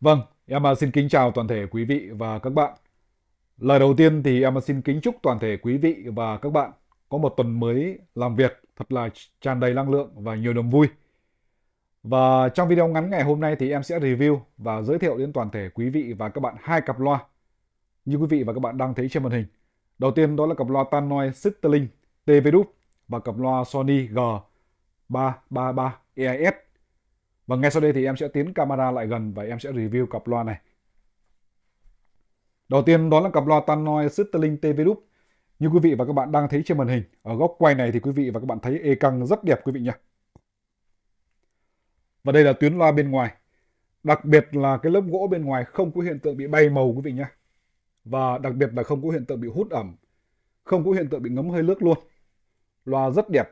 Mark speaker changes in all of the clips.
Speaker 1: Vâng, em xin kính chào toàn thể quý vị và các bạn. Lời đầu tiên thì em xin kính chúc toàn thể quý vị và các bạn có một tuần mới làm việc thật là tràn đầy năng lượng và nhiều niềm vui. Và trong video ngắn ngày hôm nay thì em sẽ review và giới thiệu đến toàn thể quý vị và các bạn hai cặp loa như quý vị và các bạn đang thấy trên màn hình. Đầu tiên đó là cặp loa Tannoy Sisterlink TV Dup và cặp loa Sony G333 EIS và ngay sau đây thì em sẽ tiến camera lại gần và em sẽ review cặp loa này. Đầu tiên đó là cặp loa Tannoy Sisterling TV loop Như quý vị và các bạn đang thấy trên màn hình, ở góc quay này thì quý vị và các bạn thấy e căng rất đẹp quý vị nhé. Và đây là tuyến loa bên ngoài. Đặc biệt là cái lớp gỗ bên ngoài không có hiện tượng bị bay màu quý vị nhé. Và đặc biệt là không có hiện tượng bị hút ẩm, không có hiện tượng bị ngấm hơi nước luôn. Loa rất đẹp,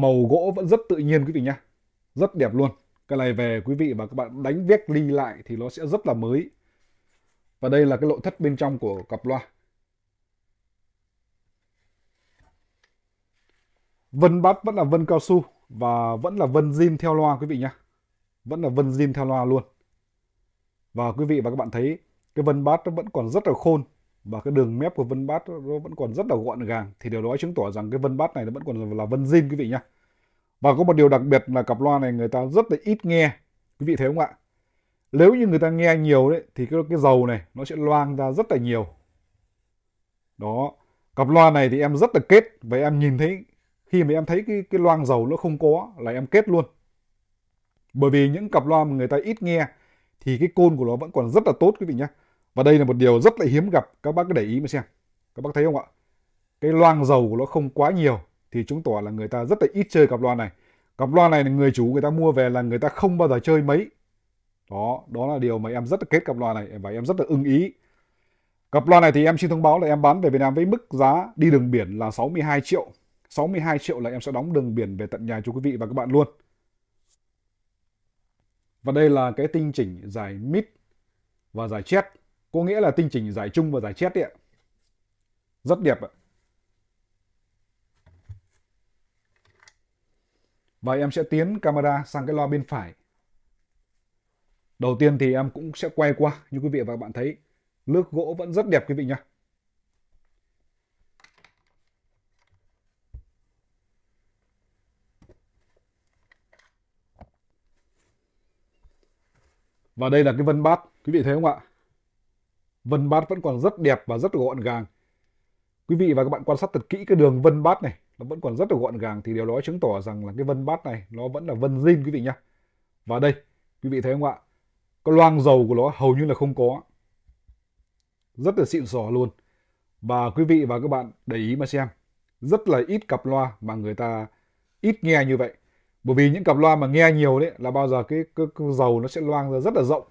Speaker 1: màu gỗ vẫn rất tự nhiên quý vị nhé rất đẹp luôn cái này về quý vị và các bạn đánh vét ly lại thì nó sẽ rất là mới và đây là cái nội thất bên trong của cặp loa vân bát vẫn là vân cao su và vẫn là vân zin theo loa quý vị nhé vẫn là vân zin theo loa luôn và quý vị và các bạn thấy cái vân bát nó vẫn còn rất là khôn và cái đường mép của vân bát nó vẫn còn rất là gọn gàng thì điều đó chứng tỏ rằng cái vân bát này nó vẫn còn là vân zin quý vị nhá và có một điều đặc biệt là cặp loa này người ta rất là ít nghe quý vị thấy không ạ nếu như người ta nghe nhiều đấy thì cái cái dầu này nó sẽ loang ra rất là nhiều đó cặp loa này thì em rất là kết và em nhìn thấy khi mà em thấy cái cái loang dầu nó không có là em kết luôn bởi vì những cặp loa mà người ta ít nghe thì cái côn của nó vẫn còn rất là tốt quý vị nhé và đây là một điều rất là hiếm gặp, các bác cứ để ý mà xem. Các bác thấy không ạ? Cái loang dầu của nó không quá nhiều thì chứng tỏ là người ta rất là ít chơi cặp loa này. Cặp loa này người chủ người ta mua về là người ta không bao giờ chơi mấy. Đó, đó là điều mà em rất là kết cặp loa này và em rất là ưng ý. Cặp loa này thì em xin thông báo là em bán về Việt Nam với mức giá đi đường biển là 62 triệu. 62 triệu là em sẽ đóng đường biển về tận nhà cho quý vị và các bạn luôn. Và đây là cái tinh chỉnh giải mid và giải chét có nghĩa là tinh chỉnh giải chung và giải chết đấy ạ. Rất đẹp ạ. Và em sẽ tiến camera sang cái loa bên phải. Đầu tiên thì em cũng sẽ quay qua như quý vị và các bạn thấy. Lước gỗ vẫn rất đẹp quý vị nhé. Và đây là cái vân bát, quý vị thấy không ạ? Vân bát vẫn còn rất đẹp và rất gọn gàng. Quý vị và các bạn quan sát thật kỹ cái đường vân bát này, nó vẫn còn rất là gọn gàng thì điều đó chứng tỏ rằng là cái vân bát này nó vẫn là vân zin quý vị nhá. Và đây, quý vị thấy không ạ? Cái loang dầu của nó hầu như là không có. Rất là xịn sò luôn. Và quý vị và các bạn để ý mà xem, rất là ít cặp loa mà người ta ít nghe như vậy. Bởi vì những cặp loa mà nghe nhiều đấy là bao giờ cái, cái, cái dầu nó sẽ loang ra rất là rộng.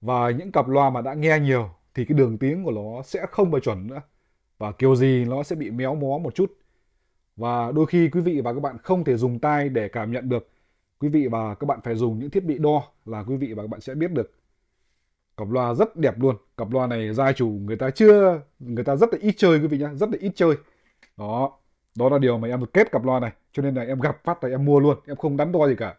Speaker 1: Và những cặp loa mà đã nghe nhiều thì cái đường tiếng của nó sẽ không bài chuẩn nữa và kiểu gì nó sẽ bị méo mó một chút và đôi khi quý vị và các bạn không thể dùng tai để cảm nhận được quý vị và các bạn phải dùng những thiết bị đo là quý vị và các bạn sẽ biết được cặp loa rất đẹp luôn cặp loa này gia chủ người ta chưa người ta rất là ít chơi quý vị nhá rất là ít chơi đó đó là điều mà em được kết cặp loa này cho nên là em gặp phát là em mua luôn em không đắn đo gì cả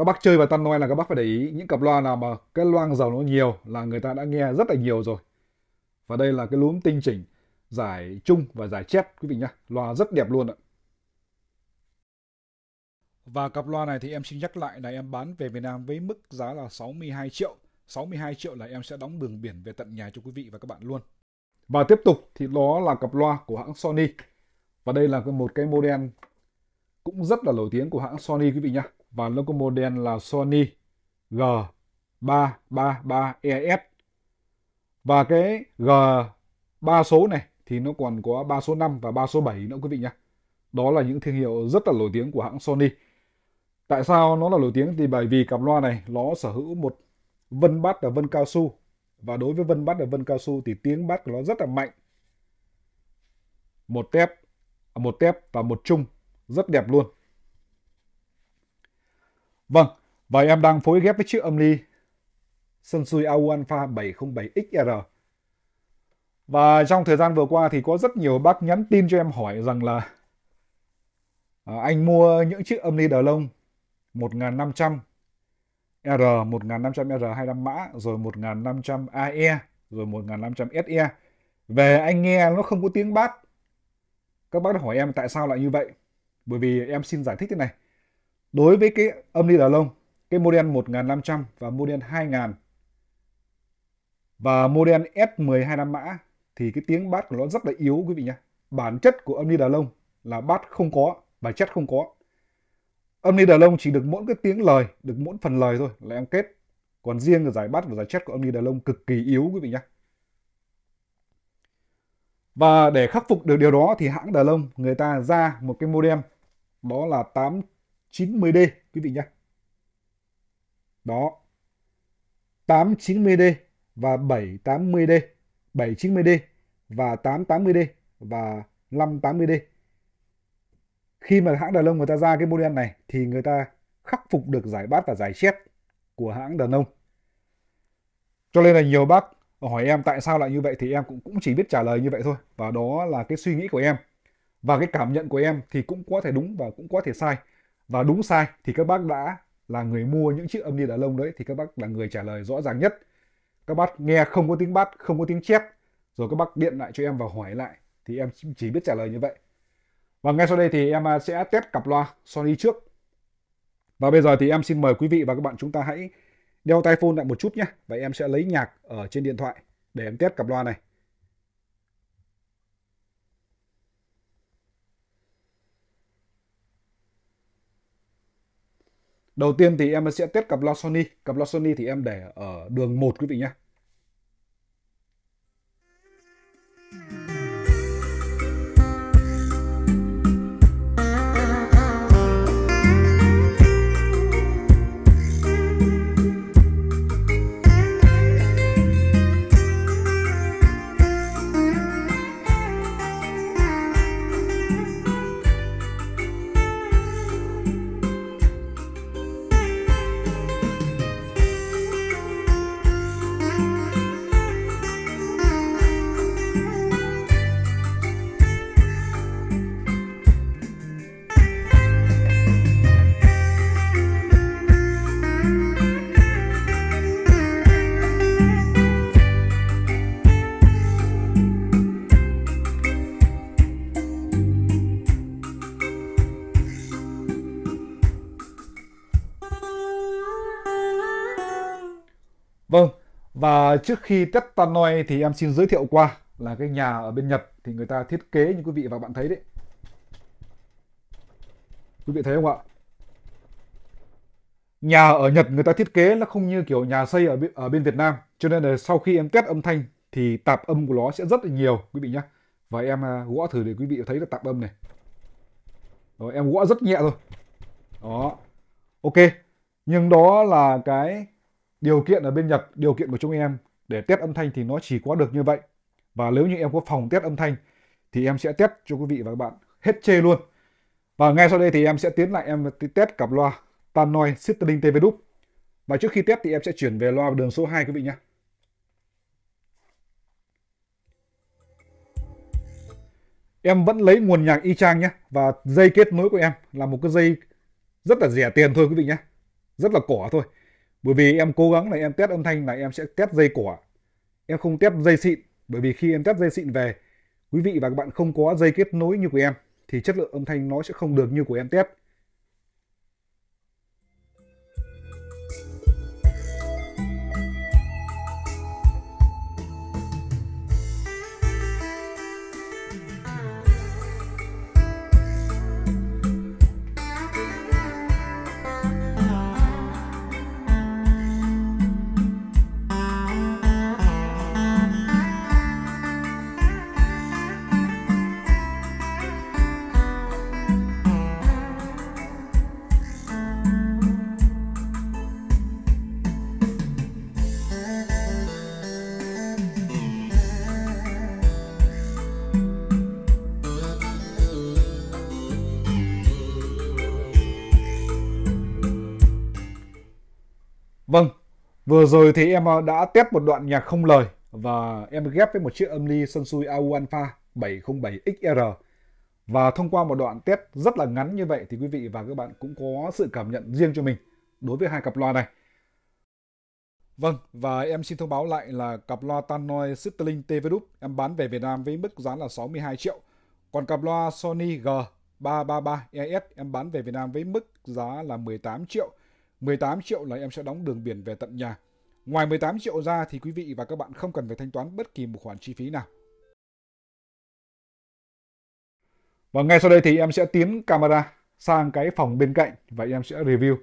Speaker 1: các bác chơi vào tân noel là các bác phải để ý những cặp loa nào mà cái loang dầu nó nhiều là người ta đã nghe rất là nhiều rồi và đây là cái lúm tinh chỉnh giải chung và giải chép quý vị nhá loa rất đẹp luôn ạ và cặp loa này thì em xin nhắc lại là em bán về Việt Nam với mức giá là 62 triệu 62 triệu là em sẽ đóng đường biển về tận nhà cho quý vị và các bạn luôn và tiếp tục thì đó là cặp loa của hãng Sony và đây là một cái model cũng rất là nổi tiếng của hãng Sony quý vị nhá và logo model là Sony G333ES. Và cái G 3 số này thì nó còn có 3 số 5 và 3 số 7 nữa quý vị nhé. Đó là những thương hiệu rất là nổi tiếng của hãng Sony. Tại sao nó là nổi tiếng thì bởi vì cặp loa này nó sở hữu một vân bát là vân cao su và đối với vân bát là vân cao su thì tiếng bát của nó rất là mạnh. Một tép, một tép và một chung rất đẹp luôn. Vâng, và em đang phối ghép với chiếc âm ly Sensui AU Alpha 707XR. Và trong thời gian vừa qua thì có rất nhiều bác nhắn tin cho em hỏi rằng là à, anh mua những chiếc âm ly đờ lông 1500 R, 1500 R 25 mã, rồi 1500 AE, rồi 1500 SE. Về anh nghe nó không có tiếng bát. Các bác đã hỏi em tại sao lại như vậy? Bởi vì em xin giải thích thế này Đối với cái âm ly đà lông, cái model 1500 và model 2000 và model S12 năm mã thì cái tiếng bass của nó rất là yếu quý vị nhé. Bản chất của âm ly đà lông là bass không có, bản chất không có. Âm ly đà lông chỉ được mỗi cái tiếng lời, được mỗi phần lời thôi là em kết. Còn riêng cái giải bass và giải chất của âm ly đà lông cực kỳ yếu quý vị nhé. Và để khắc phục được điều đó thì hãng Đà Lông người ta ra một cái modem đó là 8 890D quý vị nhé. Đó. 890D và 780D, 790D và 880D và 580D. Khi mà hãng Đà Nông người ta ra cái model này thì người ta khắc phục được giải bát và giải chét của hãng Đà Nông. Cho nên là nhiều bác hỏi em tại sao lại như vậy thì em cũng cũng chỉ biết trả lời như vậy thôi và đó là cái suy nghĩ của em và cái cảm nhận của em thì cũng có thể đúng và cũng có thể sai và đúng sai thì các bác đã là người mua những chiếc âm ni đà lông đấy thì các bác là người trả lời rõ ràng nhất các bác nghe không có tiếng bắt không có tiếng chép rồi các bác điện lại cho em và hỏi lại thì em chỉ biết trả lời như vậy và ngay sau đây thì em à, sẽ test cặp loa Sony trước và bây giờ thì em xin mời quý vị và các bạn chúng ta hãy đeo tai phone lại một chút nhé và em sẽ lấy nhạc ở trên điện thoại để em test cặp loa này Đầu tiên thì em sẽ test cặp loa Sony. Cặp loa Sony thì em để ở đường 1 quý vị nhé. Và trước khi Tetanoe thì em xin giới thiệu qua là cái nhà ở bên Nhật thì người ta thiết kế như quý vị và bạn thấy đấy. Quý vị thấy không ạ? Nhà ở Nhật người ta thiết kế nó không như kiểu nhà xây ở ở bên Việt Nam. Cho nên là sau khi em test âm thanh thì tạp âm của nó sẽ rất là nhiều quý vị nhé. Và em à, gõ thử để quý vị thấy được tạp âm này. Rồi, em gõ rất nhẹ thôi. Đó. Ok. Nhưng đó là cái điều kiện ở bên Nhật, điều kiện của chúng em để test âm thanh thì nó chỉ có được như vậy. Và nếu như em có phòng test âm thanh thì em sẽ test cho quý vị và các bạn hết chê luôn. Và ngay sau đây thì em sẽ tiến lại em test cặp loa Tannoy Citlink TV Dup. Và trước khi test thì em sẽ chuyển về loa đường số 2 quý vị nhé. Em vẫn lấy nguồn nhạc y chang nhé. Và dây kết nối của em là một cái dây rất là rẻ tiền thôi quý vị nhé. Rất là cỏ thôi bởi vì em cố gắng là em test âm thanh là em sẽ test dây cỏ em không test dây xịn bởi vì khi em test dây xịn về quý vị và các bạn không có dây kết nối như của em thì chất lượng âm thanh nó sẽ không được như của em test Vừa rồi thì em ờ, đã test một đoạn nhạc không lời và em ghép với một chiếc âm ly Sensui AU Alpha 707XR. Và thông qua một đoạn test rất là ngắn như vậy thì quý vị và các bạn cũng có sự cảm nhận riêng cho mình đối với hai cặp loa này. Vâng, và em xin thông báo lại là cặp loa Tannoy Sisterling TVDUP em bán về Việt Nam với mức giá là 62 triệu. Còn cặp loa Sony G333ES em bán về Việt Nam với mức giá là 18 triệu. 18 triệu là em sẽ đóng đường biển về tận nhà. Ngoài 18 triệu ra thì quý vị và các bạn không cần phải thanh toán bất kỳ một khoản chi phí nào. Và ngay sau đây thì em sẽ tiến camera sang cái phòng bên cạnh và em sẽ review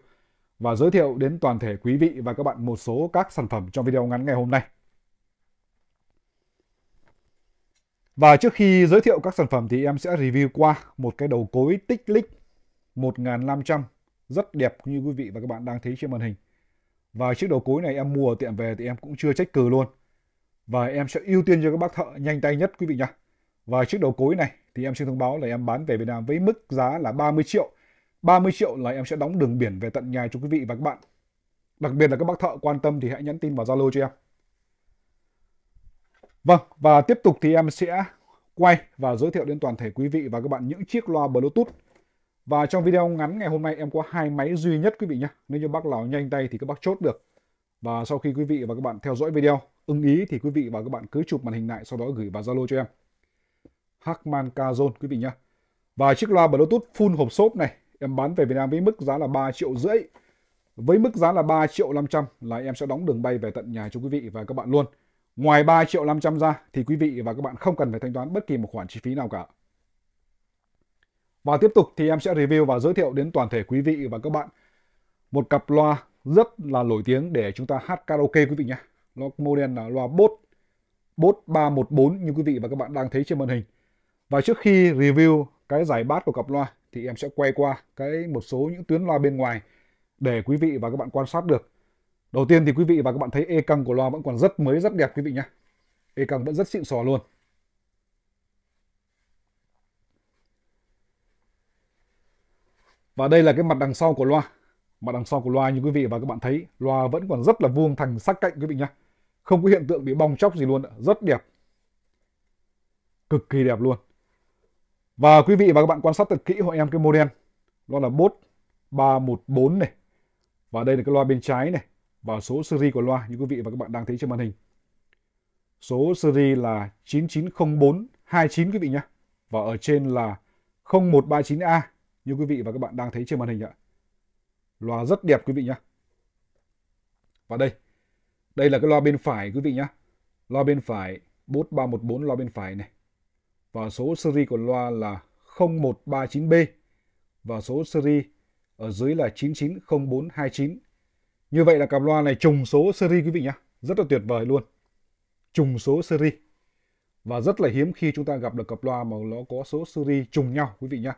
Speaker 1: và giới thiệu đến toàn thể quý vị và các bạn một số các sản phẩm trong video ngắn ngày hôm nay. Và trước khi giới thiệu các sản phẩm thì em sẽ review qua một cái đầu cối tích lích 1500 rất đẹp như quý vị và các bạn đang thấy trên màn hình. Và chiếc đầu cối này em mua ở tiệm về thì em cũng chưa trách cừ luôn. Và em sẽ ưu tiên cho các bác thợ nhanh tay nhất quý vị nhá. Và chiếc đầu cối này thì em xin thông báo là em bán về Việt Nam với mức giá là 30 triệu. 30 triệu là em sẽ đóng đường biển về tận nhà cho quý vị và các bạn. Đặc biệt là các bác thợ quan tâm thì hãy nhắn tin vào Zalo cho em. Vâng, và tiếp tục thì em sẽ quay và giới thiệu đến toàn thể quý vị và các bạn những chiếc loa Bluetooth và trong video ngắn ngày hôm nay em có hai máy duy nhất quý vị nhé. Nếu như bác nào nhanh tay thì các bác chốt được. Và sau khi quý vị và các bạn theo dõi video, ưng ý thì quý vị và các bạn cứ chụp màn hình lại sau đó gửi vào Zalo cho em. Hackman Kazon quý vị nhé. Và chiếc loa Bluetooth full hộp xốp này em bán về Việt Nam với mức giá là 3 triệu rưỡi. Với mức giá là 3 triệu 500 là em sẽ đóng đường bay về tận nhà cho quý vị và các bạn luôn. Ngoài 3 triệu 500 ra thì quý vị và các bạn không cần phải thanh toán bất kỳ một khoản chi phí nào cả. Và tiếp tục thì em sẽ review và giới thiệu đến toàn thể quý vị và các bạn một cặp loa rất là nổi tiếng để chúng ta hát karaoke quý vị nhé. Nó model là loa Bose Bose 314 như quý vị và các bạn đang thấy trên màn hình. Và trước khi review cái giải bát của cặp loa thì em sẽ quay qua cái một số những tuyến loa bên ngoài để quý vị và các bạn quan sát được. Đầu tiên thì quý vị và các bạn thấy e căng của loa vẫn còn rất mới rất đẹp quý vị nhé. E căng vẫn rất xịn sò luôn. Và đây là cái mặt đằng sau của loa. Mặt đằng sau của loa như quý vị và các bạn thấy, loa vẫn còn rất là vuông thành sắc cạnh quý vị nhá. Không có hiện tượng bị bong chóc gì luôn, rất đẹp. Cực kỳ đẹp luôn. Và quý vị và các bạn quan sát thật kỹ hộ em cái model. Loa là Bose 314 này. Và đây là cái loa bên trái này. Và số series của loa như quý vị và các bạn đang thấy trên màn hình. Số series là 990429 quý vị nhé. Và ở trên là 0139A như quý vị và các bạn đang thấy trên màn hình ạ. Loa rất đẹp quý vị nhé. Và đây, đây là cái loa bên phải quý vị nhé. Loa bên phải 4314 loa bên phải này. Và số seri của loa là 0139B và số seri ở dưới là 990429. Như vậy là cặp loa này trùng số seri quý vị nhé. Rất là tuyệt vời luôn. Trùng số seri. Và rất là hiếm khi chúng ta gặp được cặp loa mà nó có số seri trùng nhau quý vị nhé.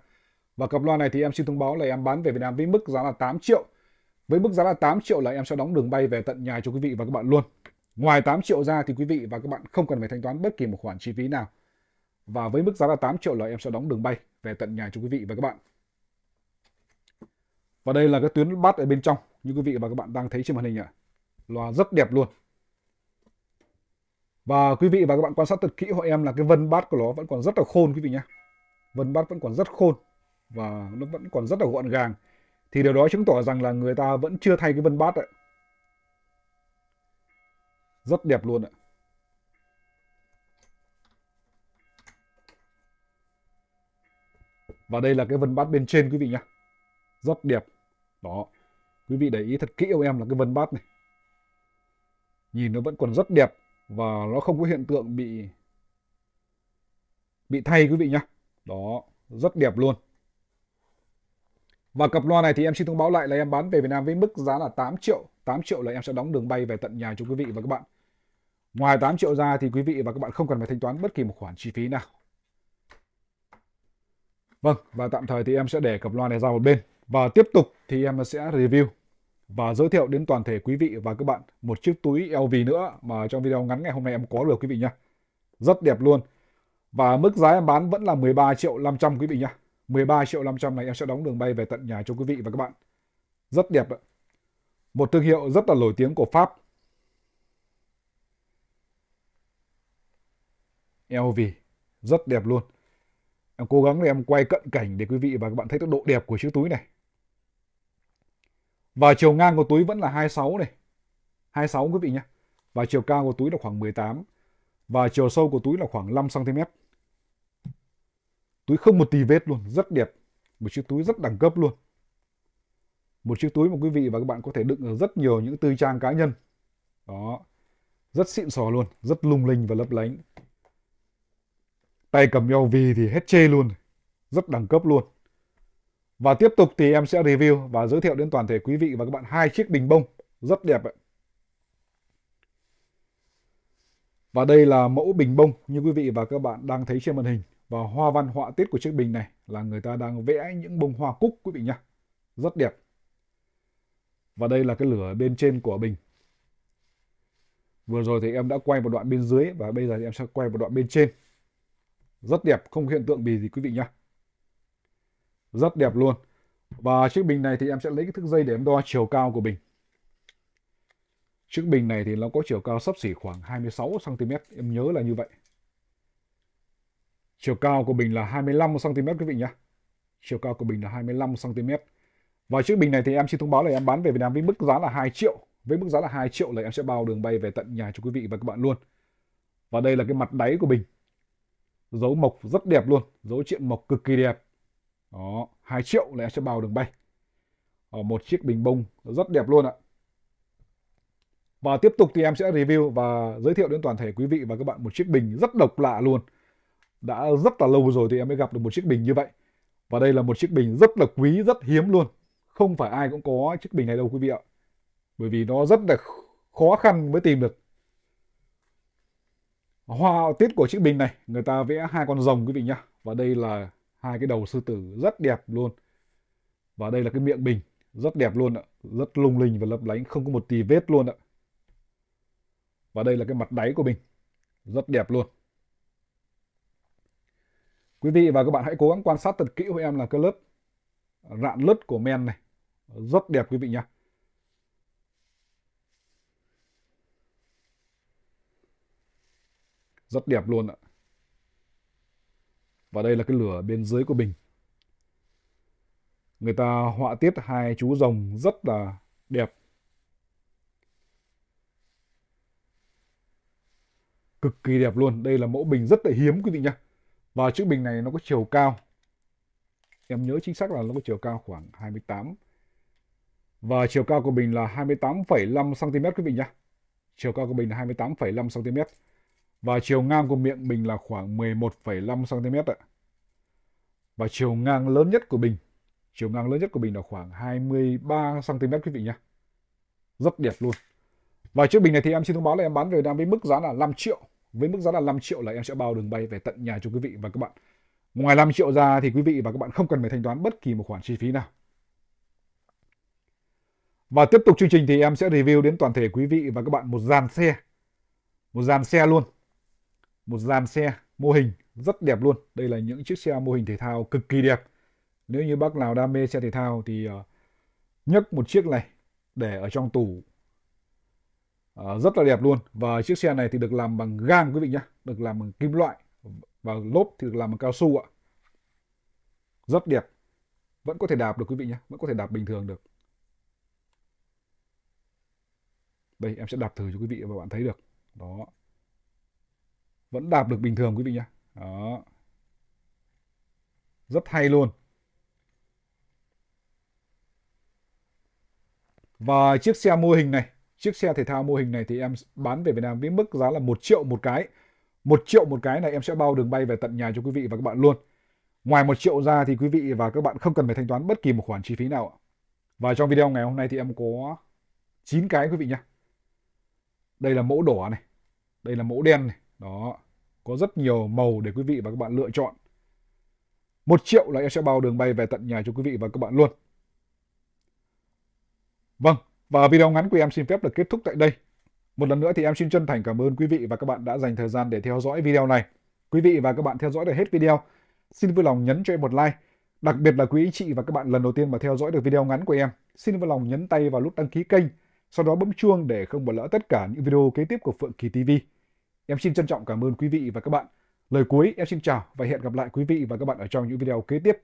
Speaker 1: Và cặp loa này thì em xin thông báo là em bán về Việt Nam với mức giá là 8 triệu. Với mức giá là 8 triệu là em sẽ đóng đường bay về tận nhà cho quý vị và các bạn luôn. Ngoài 8 triệu ra thì quý vị và các bạn không cần phải thanh toán bất kỳ một khoản chi phí nào. Và với mức giá là 8 triệu là em sẽ đóng đường bay về tận nhà cho quý vị và các bạn. Và đây là cái tuyến bát ở bên trong như quý vị và các bạn đang thấy trên màn hình ạ. Loa rất đẹp luôn. Và quý vị và các bạn quan sát thật kỹ hộ em là cái vân bát của nó vẫn còn rất là khôn quý vị nhé. Vân bát vẫn còn rất khôn và nó vẫn còn rất là gọn gàng thì điều đó chứng tỏ rằng là người ta vẫn chưa thay cái vân bát ạ rất đẹp luôn ạ và đây là cái vân bát bên trên quý vị nhá rất đẹp đó quý vị để ý thật kỹ ông em là cái vân bát này nhìn nó vẫn còn rất đẹp và nó không có hiện tượng bị bị thay quý vị nhá đó rất đẹp luôn và cặp loa này thì em xin thông báo lại là em bán về Việt Nam với mức giá là 8 triệu. 8 triệu là em sẽ đóng đường bay về tận nhà cho quý vị và các bạn. Ngoài 8 triệu ra thì quý vị và các bạn không cần phải thanh toán bất kỳ một khoản chi phí nào. Vâng, và tạm thời thì em sẽ để cặp loa này ra một bên. Và tiếp tục thì em sẽ review và giới thiệu đến toàn thể quý vị và các bạn một chiếc túi LV nữa mà trong video ngắn ngày hôm nay em có được quý vị nhé. Rất đẹp luôn. Và mức giá em bán vẫn là 13 triệu 500 quý vị nhé. 13 triệu 500 này em sẽ đóng đường bay về tận nhà cho quý vị và các bạn. Rất đẹp ạ. Một thương hiệu rất là nổi tiếng của Pháp. LV. E rất đẹp luôn. Em cố gắng để em quay cận cảnh để quý vị và các bạn thấy cái độ đẹp của chiếc túi này. Và chiều ngang của túi vẫn là 26 này. 26 quý vị nhé. Và chiều cao của túi là khoảng 18. Và chiều sâu của túi là khoảng 5cm túi không một tì vết luôn rất đẹp một chiếc túi rất đẳng cấp luôn một chiếc túi mà quý vị và các bạn có thể đựng ở rất nhiều những tư trang cá nhân đó rất xịn sò luôn rất lung linh và lấp lánh tay cầm nhau vì thì hết chê luôn rất đẳng cấp luôn và tiếp tục thì em sẽ review và giới thiệu đến toàn thể quý vị và các bạn hai chiếc bình bông rất đẹp ạ và đây là mẫu bình bông như quý vị và các bạn đang thấy trên màn hình và hoa văn họa tiết của chiếc bình này là người ta đang vẽ những bông hoa cúc quý vị nhá. Rất đẹp. Và đây là cái lửa bên trên của bình. Vừa rồi thì em đã quay một đoạn bên dưới và bây giờ thì em sẽ quay một đoạn bên trên. Rất đẹp, không hiện tượng bì gì quý vị nhá. Rất đẹp luôn. Và chiếc bình này thì em sẽ lấy cái thước dây để em đo chiều cao của bình. Chiếc bình này thì nó có chiều cao sấp xỉ khoảng 26cm, em nhớ là như vậy. Chiều cao của bình là 25 cm quý vị nhé. Chiều cao của bình là 25 cm. Và chiếc bình này thì em xin thông báo là em bán về Việt Nam với mức giá là 2 triệu. Với mức giá là 2 triệu là em sẽ bao đường bay về tận nhà cho quý vị và các bạn luôn. Và đây là cái mặt đáy của bình. Dấu mộc rất đẹp luôn, dấu chuyện mộc cực kỳ đẹp. Đó, 2 triệu là em sẽ bao đường bay. Ở một chiếc bình bông rất đẹp luôn ạ. Và tiếp tục thì em sẽ review và giới thiệu đến toàn thể quý vị và các bạn một chiếc bình rất độc lạ luôn đã rất là lâu rồi thì em mới gặp được một chiếc bình như vậy và đây là một chiếc bình rất là quý rất hiếm luôn không phải ai cũng có chiếc bình này đâu quý vị ạ bởi vì nó rất là khó khăn mới tìm được hoa tiết của chiếc bình này người ta vẽ hai con rồng quý vị nhá và đây là hai cái đầu sư tử rất đẹp luôn và đây là cái miệng bình rất đẹp luôn ạ rất lung linh và lấp lánh không có một tì vết luôn ạ và đây là cái mặt đáy của bình rất đẹp luôn Quý vị và các bạn hãy cố gắng quan sát thật kỹ hộ em là cái lớp rạn lứt của men này. Rất đẹp quý vị nhé. Rất đẹp luôn ạ. Và đây là cái lửa bên dưới của bình. Người ta họa tiết hai chú rồng rất là đẹp. Cực kỳ đẹp luôn. Đây là mẫu bình rất là hiếm quý vị nhé và chữ bình này nó có chiều cao em nhớ chính xác là nó có chiều cao khoảng 28 và chiều cao của bình là 28,5 cm quý vị nhé chiều cao của bình là 28,5 cm và chiều ngang của miệng bình là khoảng 11,5 cm ạ và chiều ngang lớn nhất của bình chiều ngang lớn nhất của bình là khoảng 23 cm quý vị nhé rất đẹp luôn và chiếc bình này thì em xin thông báo là em bán về đang với mức giá là 5 triệu với mức giá là 5 triệu là em sẽ bao đường bay về tận nhà cho quý vị và các bạn. Ngoài 5 triệu ra thì quý vị và các bạn không cần phải thanh toán bất kỳ một khoản chi phí nào. Và tiếp tục chương trình thì em sẽ review đến toàn thể quý vị và các bạn một dàn xe. Một dàn xe luôn. Một dàn xe mô hình rất đẹp luôn. Đây là những chiếc xe mô hình thể thao cực kỳ đẹp. Nếu như bác nào đam mê xe thể thao thì ờ, nhấc một chiếc này để ở trong tủ Ờ, rất là đẹp luôn và chiếc xe này thì được làm bằng gang quý vị nhé được làm bằng kim loại và lốp thì được làm bằng cao su ạ rất đẹp vẫn có thể đạp được quý vị nhé vẫn có thể đạp bình thường được đây em sẽ đạp thử cho quý vị và bạn thấy được đó vẫn đạp được bình thường quý vị nhé đó rất hay luôn và chiếc xe mô hình này chiếc xe thể thao mô hình này thì em bán về Việt Nam với mức giá là 1 triệu một cái. 1 triệu một cái này em sẽ bao đường bay về tận nhà cho quý vị và các bạn luôn. Ngoài 1 triệu ra thì quý vị và các bạn không cần phải thanh toán bất kỳ một khoản chi phí nào ạ. Và trong video ngày hôm nay thì em có 9 cái quý vị nhé. Đây là mẫu đỏ này. Đây là mẫu đen này. Đó. Có rất nhiều màu để quý vị và các bạn lựa chọn. 1 triệu là em sẽ bao đường bay về tận nhà cho quý vị và các bạn luôn. Vâng, và video ngắn của em xin phép được kết thúc tại đây. Một lần nữa thì em xin chân thành cảm ơn quý vị và các bạn đã dành thời gian để theo dõi video này. Quý vị và các bạn theo dõi được hết video, xin vui lòng nhấn cho em một like. Đặc biệt là quý anh chị và các bạn lần đầu tiên mà theo dõi được video ngắn của em, xin vui lòng nhấn tay vào nút đăng ký kênh, sau đó bấm chuông để không bỏ lỡ tất cả những video kế tiếp của Phượng Kỳ TV. Em xin trân trọng cảm ơn quý vị và các bạn. Lời cuối em xin chào và hẹn gặp lại quý vị và các bạn ở trong những video kế tiếp.